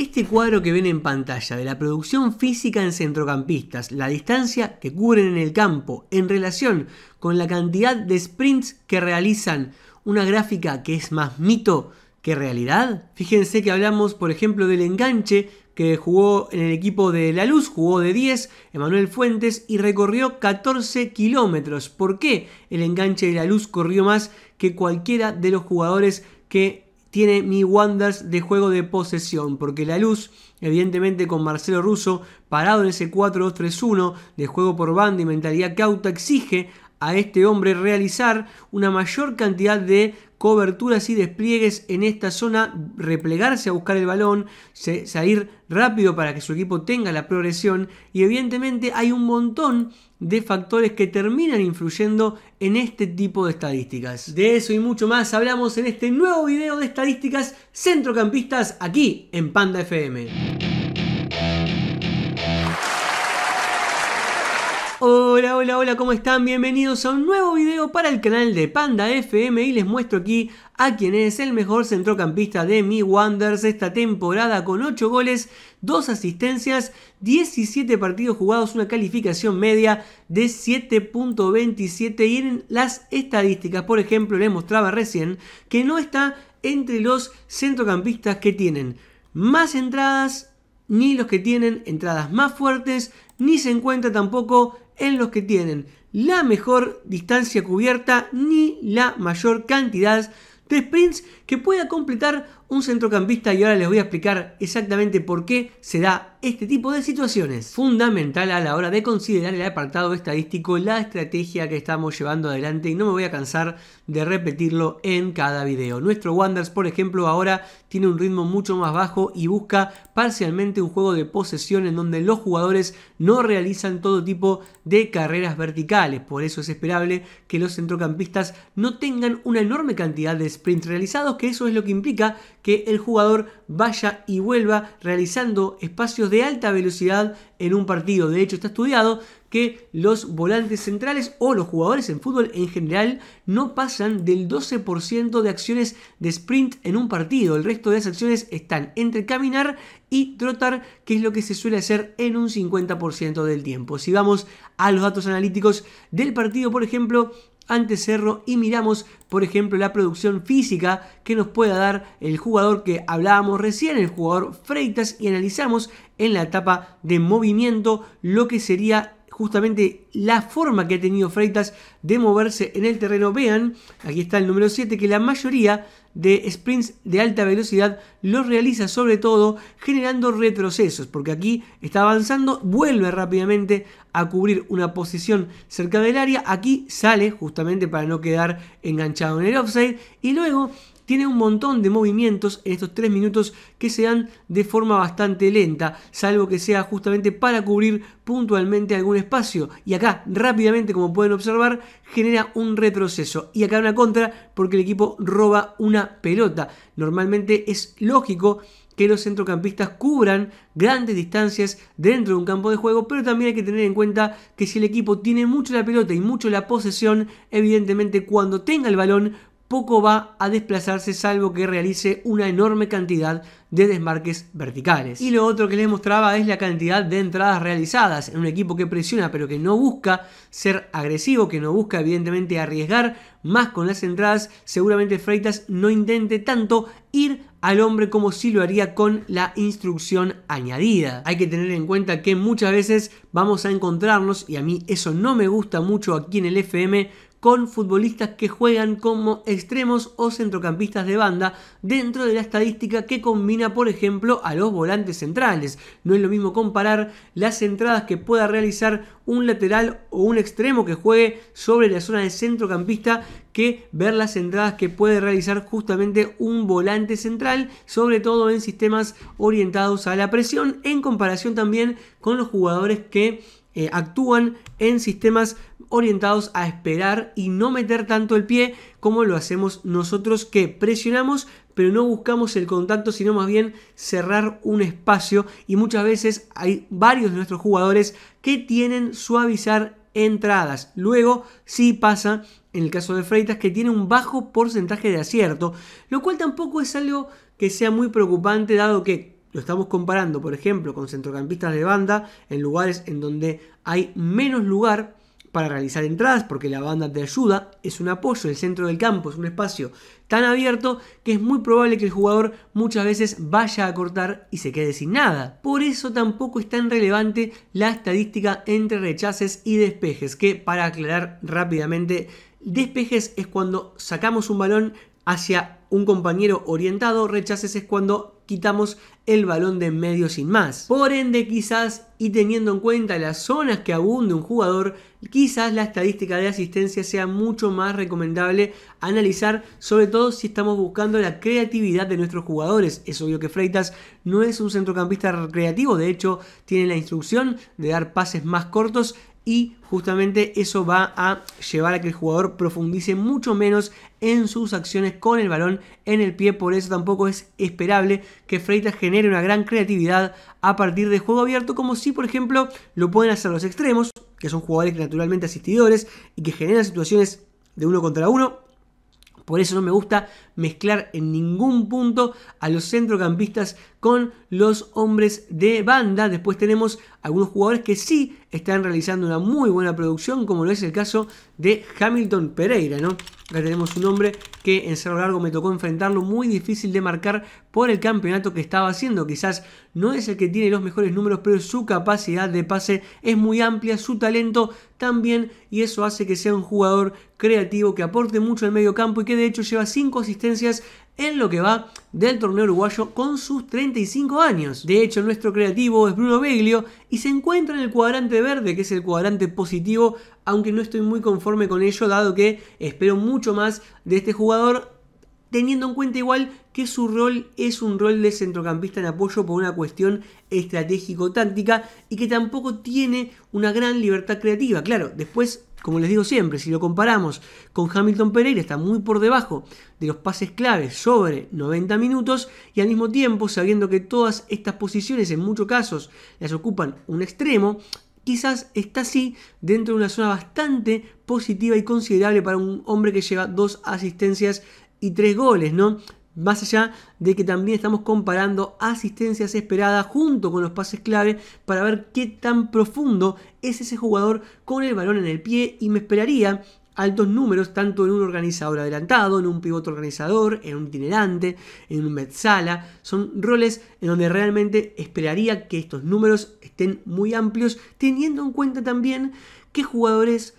Este cuadro que ven en pantalla de la producción física en centrocampistas, la distancia que cubren en el campo en relación con la cantidad de sprints que realizan, una gráfica que es más mito que realidad. Fíjense que hablamos, por ejemplo, del enganche que jugó en el equipo de La Luz, jugó de 10, Emanuel Fuentes, y recorrió 14 kilómetros. ¿Por qué el enganche de La Luz corrió más que cualquiera de los jugadores que tiene mi Wanders de juego de posesión, porque la luz, evidentemente con Marcelo Russo parado en ese 4-2-3-1 de juego por banda y mentalidad cauta, exige a este hombre realizar una mayor cantidad de coberturas y despliegues en esta zona, replegarse a buscar el balón, salir rápido para que su equipo tenga la progresión y evidentemente hay un montón de factores que terminan influyendo en este tipo de estadísticas. De eso y mucho más hablamos en este nuevo video de estadísticas centrocampistas aquí en Panda FM. Hola, hola, hola, ¿cómo están? Bienvenidos a un nuevo video para el canal de Panda FM y les muestro aquí a quien es el mejor centrocampista de Mi Wonders esta temporada con 8 goles, 2 asistencias, 17 partidos jugados, una calificación media de 7.27 y en las estadísticas, por ejemplo, les mostraba recién que no está entre los centrocampistas que tienen más entradas, ni los que tienen entradas más fuertes, ni se encuentra tampoco en los que tienen la mejor distancia cubierta ni la mayor cantidad de sprints que pueda completar un centrocampista y ahora les voy a explicar exactamente por qué se da este tipo de situaciones. Fundamental a la hora de considerar el apartado estadístico, la estrategia que estamos llevando adelante y no me voy a cansar de repetirlo en cada video. Nuestro Wanders, por ejemplo, ahora tiene un ritmo mucho más bajo y busca parcialmente un juego de posesión en donde los jugadores no realizan todo tipo de carreras verticales. Por eso es esperable que los centrocampistas no tengan una enorme cantidad de sprints realizados, que eso es lo que implica que el jugador vaya y vuelva realizando espacios de alta velocidad en un partido. De hecho, está estudiado que los volantes centrales o los jugadores en fútbol en general no pasan del 12% de acciones de sprint en un partido. El resto de las acciones están entre caminar y trotar, que es lo que se suele hacer en un 50% del tiempo. Si vamos a los datos analíticos del partido, por ejemplo, ante y miramos, por ejemplo, la producción física que nos pueda dar el jugador que hablábamos recién, el jugador Freitas, y analizamos en la etapa de movimiento lo que sería justamente la forma que ha tenido Freitas de moverse en el terreno. Vean, aquí está el número 7, que la mayoría de sprints de alta velocidad los realiza sobre todo generando retrocesos, porque aquí está avanzando, vuelve rápidamente a cubrir una posición cerca del área, aquí sale justamente para no quedar enganchado en el offside y luego tiene un montón de movimientos en estos tres minutos que se dan de forma bastante lenta, salvo que sea justamente para cubrir puntualmente algún espacio. Y acá rápidamente, como pueden observar, genera un retroceso. Y acá una contra porque el equipo roba una pelota. Normalmente es lógico que los centrocampistas cubran grandes distancias dentro de un campo de juego, pero también hay que tener en cuenta que si el equipo tiene mucho la pelota y mucho la posesión, evidentemente cuando tenga el balón poco va a desplazarse salvo que realice una enorme cantidad de desmarques verticales. Y lo otro que les mostraba es la cantidad de entradas realizadas en un equipo que presiona pero que no busca ser agresivo, que no busca evidentemente arriesgar más con las entradas, seguramente Freitas no intente tanto ir al hombre como si lo haría con la instrucción añadida. Hay que tener en cuenta que muchas veces vamos a encontrarnos, y a mí eso no me gusta mucho aquí en el FM, con futbolistas que juegan como extremos o centrocampistas de banda dentro de la estadística que combina, por ejemplo, a los volantes centrales. No es lo mismo comparar las entradas que pueda realizar un lateral o un extremo que juegue sobre la zona de centrocampista que ver las entradas que puede realizar justamente un volante central, sobre todo en sistemas orientados a la presión, en comparación también con los jugadores que eh, actúan en sistemas orientados a esperar y no meter tanto el pie como lo hacemos nosotros que presionamos pero no buscamos el contacto, sino más bien cerrar un espacio. Y muchas veces hay varios de nuestros jugadores que tienen suavizar entradas. Luego sí pasa, en el caso de Freitas, que tiene un bajo porcentaje de acierto, lo cual tampoco es algo que sea muy preocupante, dado que lo estamos comparando, por ejemplo, con centrocampistas de banda en lugares en donde hay menos lugar para realizar entradas, porque la banda de ayuda, es un apoyo, el centro del campo es un espacio tan abierto que es muy probable que el jugador muchas veces vaya a cortar y se quede sin nada. Por eso tampoco es tan relevante la estadística entre rechaces y despejes, que para aclarar rápidamente, despejes es cuando sacamos un balón hacia un compañero orientado, rechaces es cuando quitamos el balón de en medio sin más. Por ende, quizás, y teniendo en cuenta las zonas que abunde un jugador, quizás la estadística de asistencia sea mucho más recomendable analizar, sobre todo si estamos buscando la creatividad de nuestros jugadores. Es obvio que Freitas no es un centrocampista creativo, de hecho, tiene la instrucción de dar pases más cortos y justamente eso va a llevar a que el jugador profundice mucho menos en sus acciones con el balón en el pie, por eso tampoco es esperable que Freitas genere una gran creatividad a partir de juego abierto, como si por ejemplo lo pueden hacer los extremos, que son jugadores naturalmente asistidores y que generan situaciones de uno contra uno, por eso no me gusta mezclar en ningún punto a los centrocampistas con los hombres de banda. Después tenemos algunos jugadores que sí están realizando una muy buena producción, como lo es el caso de Hamilton Pereira, ¿no? tenemos un hombre que en Cerro Largo me tocó enfrentarlo, muy difícil de marcar por el campeonato que estaba haciendo. Quizás no es el que tiene los mejores números, pero su capacidad de pase es muy amplia, su talento también, y eso hace que sea un jugador creativo que aporte mucho al medio campo y que de hecho lleva 5 asistencias en lo que va del torneo uruguayo con sus 35 años. De hecho, nuestro creativo es Bruno Beglio y se encuentra en el cuadrante verde, que es el cuadrante positivo, aunque no estoy muy conforme con ello, dado que espero mucho más de este jugador, teniendo en cuenta igual que su rol es un rol de centrocampista en apoyo por una cuestión estratégico-táctica y que tampoco tiene una gran libertad creativa. Claro, después como les digo siempre, si lo comparamos con Hamilton Pereira, está muy por debajo de los pases claves sobre 90 minutos y al mismo tiempo, sabiendo que todas estas posiciones en muchos casos las ocupan un extremo, quizás está así dentro de una zona bastante positiva y considerable para un hombre que lleva dos asistencias y tres goles, ¿no? Más allá de que también estamos comparando asistencias esperadas junto con los pases clave para ver qué tan profundo es ese jugador con el balón en el pie y me esperaría altos números tanto en un organizador adelantado, en un pivote organizador, en un itinerante, en un mezzala. Son roles en donde realmente esperaría que estos números estén muy amplios, teniendo en cuenta también qué jugadores,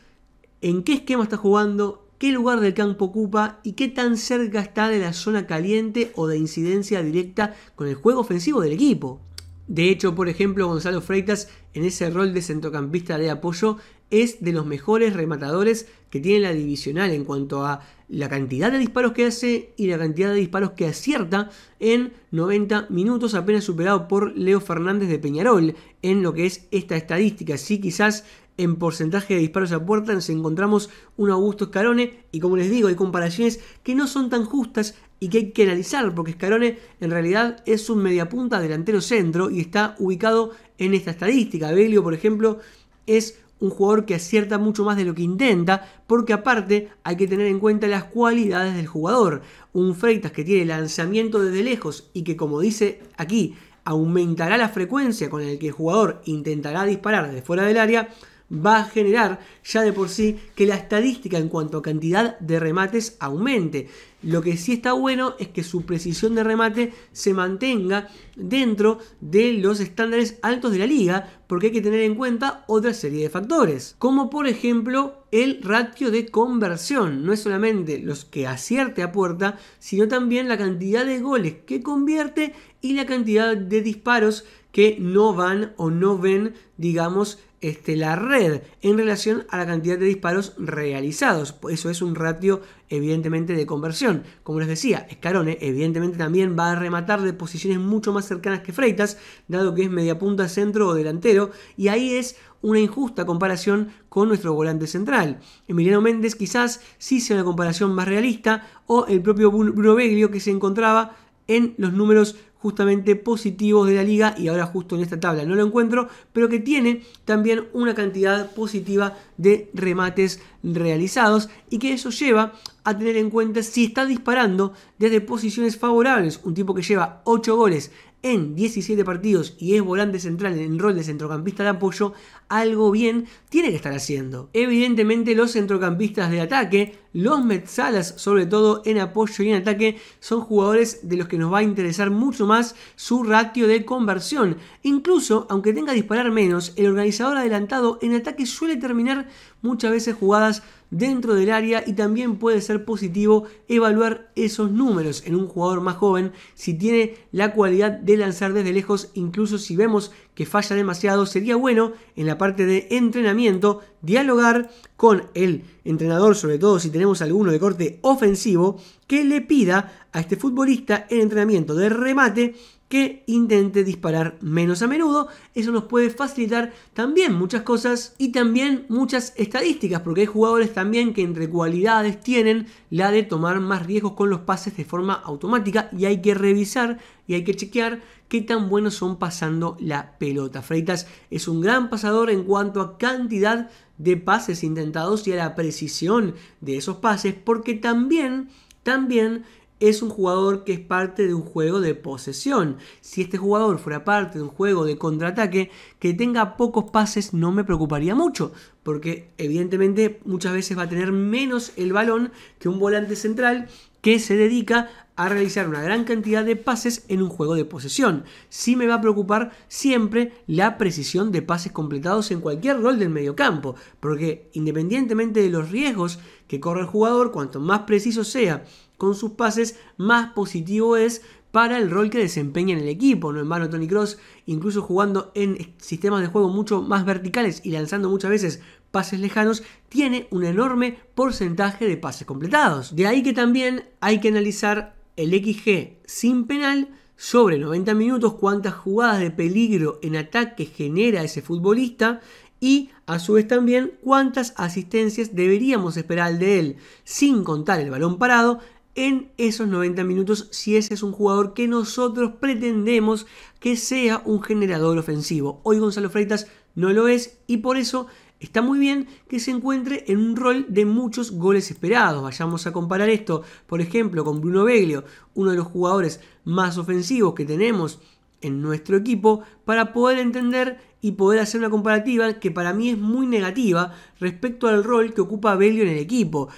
en qué esquema está jugando, qué lugar del campo ocupa y qué tan cerca está de la zona caliente o de incidencia directa con el juego ofensivo del equipo. De hecho, por ejemplo, Gonzalo Freitas en ese rol de centrocampista de apoyo es de los mejores rematadores que tiene la divisional en cuanto a la cantidad de disparos que hace y la cantidad de disparos que acierta en 90 minutos, apenas superado por Leo Fernández de Peñarol en lo que es esta estadística. Sí, quizás en porcentaje de disparos a puerta nos encontramos un Augusto Scarone y como les digo hay comparaciones que no son tan justas y que hay que analizar porque Scarone en realidad es un mediapunta delantero centro y está ubicado en esta estadística. Belio por ejemplo es un jugador que acierta mucho más de lo que intenta, porque aparte hay que tener en cuenta las cualidades del jugador. Un Freitas que tiene lanzamiento desde lejos y que como dice aquí, aumentará la frecuencia con el que el jugador intentará disparar desde fuera del área, va a generar ya de por sí que la estadística en cuanto a cantidad de remates aumente. Lo que sí está bueno es que su precisión de remate se mantenga dentro de los estándares altos de la liga, porque hay que tener en cuenta otra serie de factores, como por ejemplo el ratio de conversión, no es solamente los que acierte a puerta, sino también la cantidad de goles que convierte y la cantidad de disparos que no van o no ven, digamos, este, la red en relación a la cantidad de disparos realizados. Eso es un ratio evidentemente de conversión. Como les decía, Escarone evidentemente también va a rematar de posiciones mucho más cercanas que Freitas, dado que es media punta centro o delantero, y ahí es una injusta comparación con nuestro volante central. Emiliano Méndez quizás sí sea una comparación más realista, o el propio Bruno Beglio que se encontraba en los números justamente positivos de la liga y ahora justo en esta tabla no lo encuentro, pero que tiene también una cantidad positiva de remates realizados y que eso lleva a tener en cuenta si está disparando desde posiciones favorables, un tipo que lleva 8 goles en 17 partidos y es volante central en rol de centrocampista de apoyo, algo bien tiene que estar haciendo. Evidentemente los centrocampistas de ataque, los Metzalas sobre todo en apoyo y en ataque, son jugadores de los que nos va a interesar mucho más su ratio de conversión. Incluso, aunque tenga que disparar menos, el organizador adelantado en ataque suele terminar muchas veces jugadas dentro del área y también puede ser positivo evaluar esos números en un jugador más joven si tiene la cualidad de lanzar desde lejos, incluso si vemos que falla demasiado, sería bueno en la parte de entrenamiento dialogar con el entrenador, sobre todo si tenemos alguno de corte ofensivo, que le pida a este futbolista en entrenamiento de remate que intente disparar menos a menudo. Eso nos puede facilitar también muchas cosas y también muchas estadísticas, porque hay jugadores también que entre cualidades tienen la de tomar más riesgos con los pases de forma automática y hay que revisar y hay que chequear qué tan buenos son pasando la pelota. Freitas es un gran pasador en cuanto a cantidad de pases intentados y a la precisión de esos pases, porque también, también es un jugador que es parte de un juego de posesión. Si este jugador fuera parte de un juego de contraataque, que tenga pocos pases no me preocuparía mucho, porque evidentemente muchas veces va a tener menos el balón que un volante central que se dedica a realizar una gran cantidad de pases en un juego de posesión. Sí me va a preocupar siempre la precisión de pases completados en cualquier rol del mediocampo, porque independientemente de los riesgos que corre el jugador, cuanto más preciso sea con sus pases, más positivo es para el rol que desempeña en el equipo. No en Tony Cross, incluso jugando en sistemas de juego mucho más verticales y lanzando muchas veces pases lejanos, tiene un enorme porcentaje de pases completados. De ahí que también hay que analizar el XG sin penal sobre 90 minutos, cuántas jugadas de peligro en ataque genera ese futbolista y a su vez también cuántas asistencias deberíamos esperar de él, sin contar el balón parado en esos 90 minutos si ese es un jugador que nosotros pretendemos que sea un generador ofensivo. Hoy Gonzalo Freitas no lo es y por eso está muy bien que se encuentre en un rol de muchos goles esperados. Vayamos a comparar esto, por ejemplo, con Bruno Beglio, uno de los jugadores más ofensivos que tenemos en nuestro equipo, para poder entender y poder hacer una comparativa que para mí es muy negativa respecto al rol que ocupa Beglio en el equipo.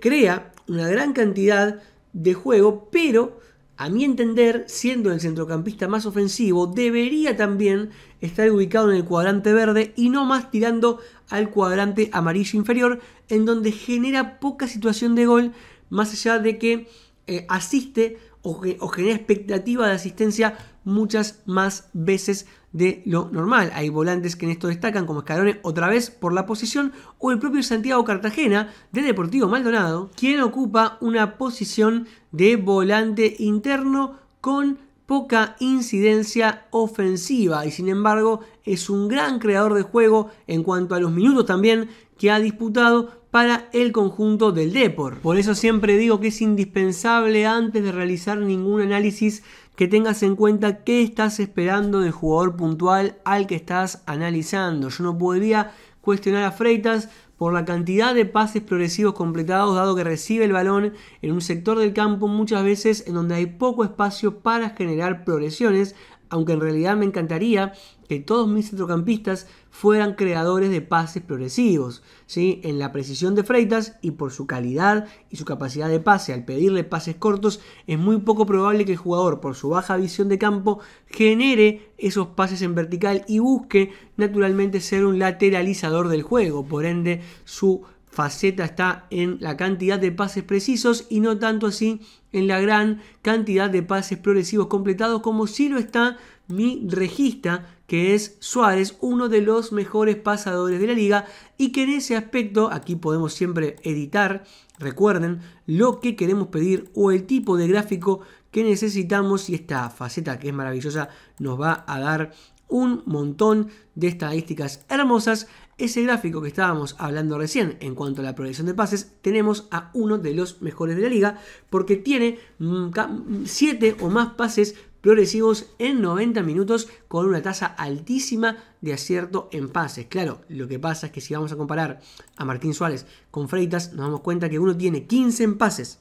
Crea una gran cantidad de juego, pero a mi entender, siendo el centrocampista más ofensivo, debería también estar ubicado en el cuadrante verde y no más tirando al cuadrante amarillo inferior, en donde genera poca situación de gol, más allá de que eh, asiste o, o genera expectativa de asistencia muchas más veces de lo normal. Hay volantes que en esto destacan como escalones otra vez por la posición o el propio Santiago Cartagena de Deportivo Maldonado, quien ocupa una posición de volante interno con poca incidencia ofensiva y sin embargo es un gran creador de juego en cuanto a los minutos también que ha disputado para el conjunto del Depor. Por eso siempre digo que es indispensable antes de realizar ningún análisis que tengas en cuenta qué estás esperando del jugador puntual al que estás analizando. Yo no podría cuestionar a Freitas por la cantidad de pases progresivos completados, dado que recibe el balón en un sector del campo muchas veces en donde hay poco espacio para generar progresiones, aunque en realidad me encantaría que todos mis centrocampistas fueran creadores de pases progresivos, ¿sí? en la precisión de Freitas y por su calidad y su capacidad de pase, al pedirle pases cortos, es muy poco probable que el jugador, por su baja visión de campo, genere esos pases en vertical y busque naturalmente ser un lateralizador del juego, por ende su faceta está en la cantidad de pases precisos y no tanto así en la gran cantidad de pases progresivos completados, como si lo está mi regista, que es Suárez, uno de los mejores pasadores de la liga, y que en ese aspecto, aquí podemos siempre editar, recuerden, lo que queremos pedir o el tipo de gráfico que necesitamos y esta faceta que es maravillosa nos va a dar un montón de estadísticas hermosas ese gráfico que estábamos hablando recién en cuanto a la progresión de pases, tenemos a uno de los mejores de la liga porque tiene 7 mm, mm, o más pases progresivos en 90 minutos con una tasa altísima de acierto en pases. Claro, lo que pasa es que si vamos a comparar a Martín Suárez con Freitas, nos damos cuenta que uno tiene 15 en pases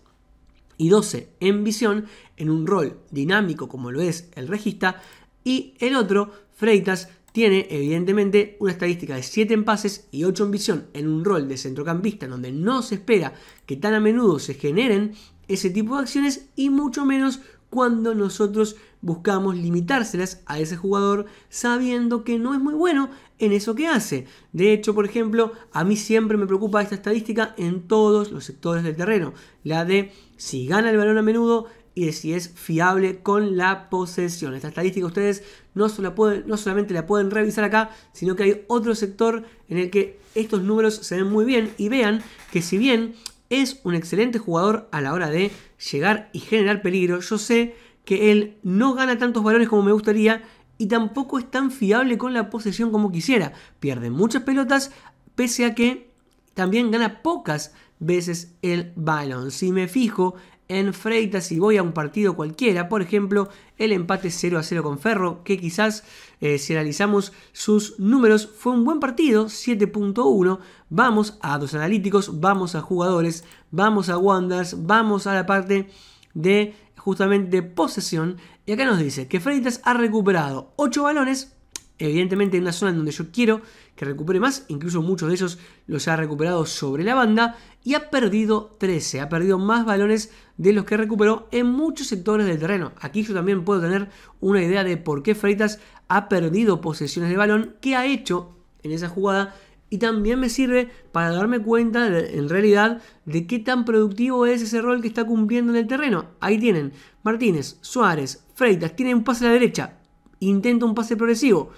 y 12 en visión en un rol dinámico como lo es el regista y el otro, Freitas, tiene evidentemente una estadística de 7 en pases y 8 en visión en un rol de centrocampista donde no se espera que tan a menudo se generen ese tipo de acciones y mucho menos cuando nosotros buscamos limitárselas a ese jugador sabiendo que no es muy bueno en eso que hace. De hecho, por ejemplo, a mí siempre me preocupa esta estadística en todos los sectores del terreno. La de si gana el balón a menudo, y de si es fiable con la posesión. Esta estadística ustedes no, solo pueden, no solamente la pueden revisar acá, sino que hay otro sector en el que estos números se ven muy bien y vean que si bien es un excelente jugador a la hora de llegar y generar peligro, yo sé que él no gana tantos balones como me gustaría y tampoco es tan fiable con la posesión como quisiera. Pierde muchas pelotas, pese a que también gana pocas veces el balón. Si me fijo en Freitas y voy a un partido cualquiera, por ejemplo, el empate 0 a 0 con Ferro, que quizás eh, si analizamos sus números fue un buen partido, 7.1, vamos a dos analíticos, vamos a jugadores, vamos a Wanders, vamos a la parte de justamente posesión, y acá nos dice que Freitas ha recuperado 8 balones, Evidentemente en una zona en donde yo quiero que recupere más, incluso muchos de ellos los ha recuperado sobre la banda y ha perdido 13, ha perdido más balones de los que recuperó en muchos sectores del terreno. Aquí yo también puedo tener una idea de por qué Freitas ha perdido posesiones de balón, qué ha hecho en esa jugada y también me sirve para darme cuenta en realidad de qué tan productivo es ese rol que está cumpliendo en el terreno. Ahí tienen Martínez, Suárez, Freitas, tienen un pase a la derecha, intenta un pase progresivo.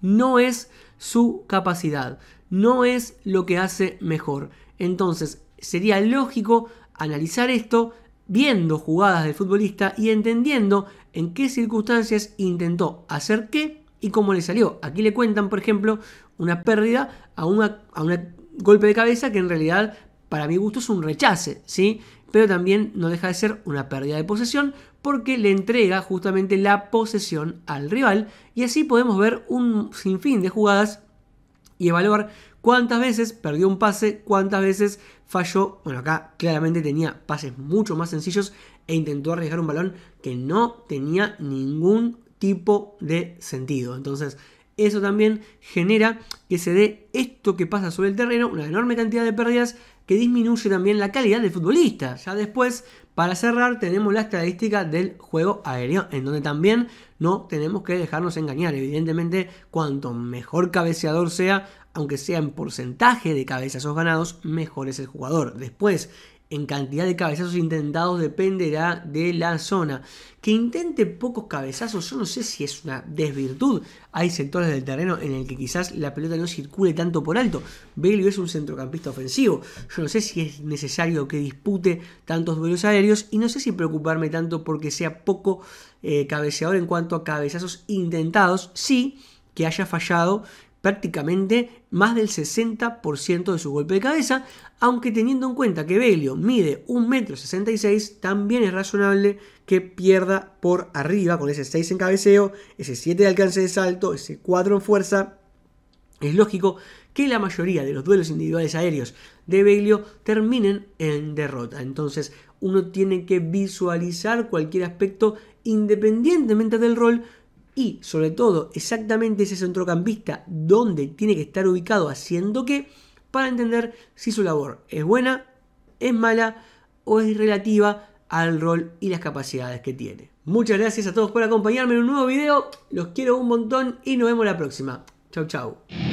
No es su capacidad, no es lo que hace mejor. Entonces, sería lógico analizar esto viendo jugadas del futbolista y entendiendo en qué circunstancias intentó hacer qué y cómo le salió. Aquí le cuentan, por ejemplo, una pérdida a un a golpe de cabeza que en realidad para mi gusto es un rechace, ¿sí? Pero también no deja de ser una pérdida de posesión porque le entrega justamente la posesión al rival y así podemos ver un sinfín de jugadas y evaluar cuántas veces perdió un pase, cuántas veces falló. Bueno, acá claramente tenía pases mucho más sencillos e intentó arriesgar un balón que no tenía ningún tipo de sentido. Entonces, eso también genera que se dé esto que pasa sobre el terreno, una enorme cantidad de pérdidas que disminuye también la calidad del futbolista. Ya después para cerrar, tenemos la estadística del juego aéreo, en donde también no tenemos que dejarnos engañar. Evidentemente, cuanto mejor cabeceador sea, aunque sea en porcentaje de cabezazos ganados, mejor es el jugador. Después, en cantidad de cabezazos intentados dependerá de la zona. Que intente pocos cabezazos, yo no sé si es una desvirtud. Hay sectores del terreno en el que quizás la pelota no circule tanto por alto. Belio es un centrocampista ofensivo. Yo no sé si es necesario que dispute tantos duelos aéreos y no sé si preocuparme tanto porque sea poco eh, cabeceador en cuanto a cabezazos intentados. Sí que haya fallado prácticamente más del 60% de su golpe de cabeza, aunque teniendo en cuenta que Belio mide 1,66m, también es razonable que pierda por arriba con ese 6 en cabeceo, ese 7 de alcance de salto, ese 4 en fuerza. Es lógico que la mayoría de los duelos individuales aéreos de Belio terminen en derrota. Entonces uno tiene que visualizar cualquier aspecto independientemente del rol y sobre todo exactamente ese centrocampista dónde tiene que estar ubicado haciendo qué para entender si su labor es buena, es mala o es relativa al rol y las capacidades que tiene. Muchas gracias a todos por acompañarme en un nuevo video, los quiero un montón y nos vemos la próxima. Chau chau.